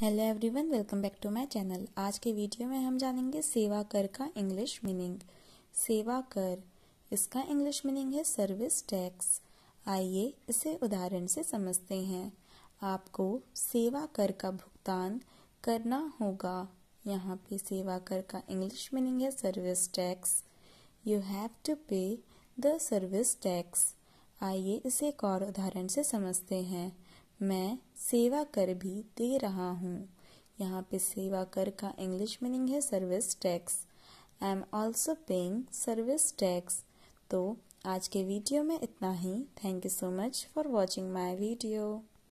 hello everyone welcome back to my channel आज के video में हम जानेंगे सेवा कर का इंग्लिश मीनिंग सेवा कर इसका इंग्लिश मीनिंग है सर्विस टैक्स आइए इसे उदाहरण से समझते हैं आपको सेवा कर का भुगतान करना होगा यहाँ पे सेवा कर का इंग्लिश मीनिंग है service tax you have to pay the service tax आइए इसे एक और उदाहरण से समझते हैं मैं सेवा कर भी दे रहा हूँ यहाँ पे सेवा कर का इंग्लिश मीनिंग है service tax I am also paying service tax तो आज के वीडियो में इतना ही thank you so much for watching my video